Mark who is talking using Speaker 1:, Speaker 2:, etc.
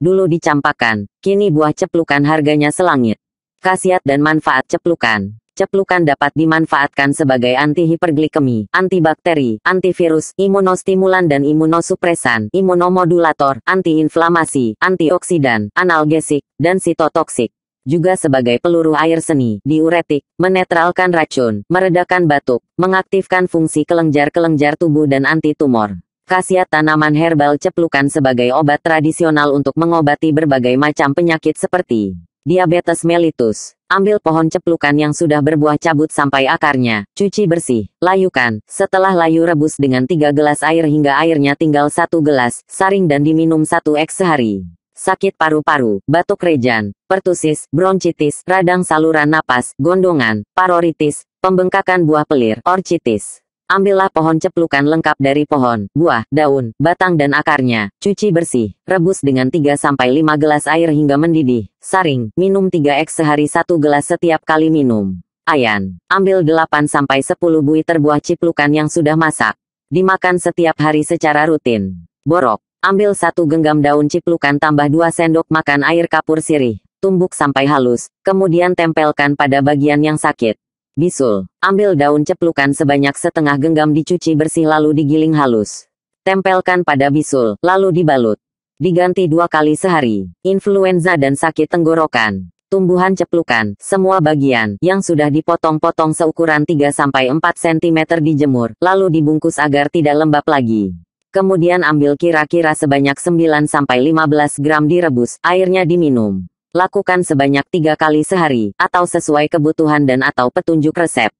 Speaker 1: dulu dicampakan, kini buah ceplukan harganya selangit. Khasiat dan manfaat ceplukan. Ceplukan dapat dimanfaatkan sebagai anti hiperglikemi, antibakteri, antivirus, imunostimulan dan imunosupresan, imunomodulator, antiinflamasi, antioksidan, analgesik, dan sitotoksik. Juga sebagai peluru air seni, diuretik, menetralkan racun, meredakan batuk, mengaktifkan fungsi kelenjar-kelenjar tubuh dan anti tumor. Khasiat tanaman herbal ceplukan sebagai obat tradisional untuk mengobati berbagai macam penyakit seperti diabetes mellitus. Ambil pohon ceplukan yang sudah berbuah cabut sampai akarnya, cuci bersih, layukan. Setelah layu rebus dengan 3 gelas air hingga airnya tinggal 1 gelas, saring dan diminum 1 x sehari. Sakit paru-paru, batuk rejan, pertusis, bronkitis, radang saluran napas, gondongan, paroritis, pembengkakan buah pelir, orchitis. Ambillah pohon ceplukan lengkap dari pohon, buah, daun, batang dan akarnya. Cuci bersih, rebus dengan 3-5 gelas air hingga mendidih. Saring, minum 3 x sehari 1 gelas setiap kali minum. Ayan, ambil 8-10 buih terbuah ciplukan yang sudah masak. Dimakan setiap hari secara rutin. Borok, ambil 1 genggam daun ciplukan tambah 2 sendok makan air kapur sirih. Tumbuk sampai halus, kemudian tempelkan pada bagian yang sakit. Bisul, ambil daun ceplukan sebanyak setengah genggam dicuci bersih lalu digiling halus. Tempelkan pada bisul, lalu dibalut. Diganti dua kali sehari. Influenza dan sakit tenggorokan. Tumbuhan ceplukan, semua bagian, yang sudah dipotong-potong seukuran 3-4 cm dijemur, lalu dibungkus agar tidak lembab lagi. Kemudian ambil kira-kira sebanyak 9-15 gram direbus, airnya diminum. Lakukan sebanyak tiga kali sehari, atau sesuai kebutuhan dan atau petunjuk resep.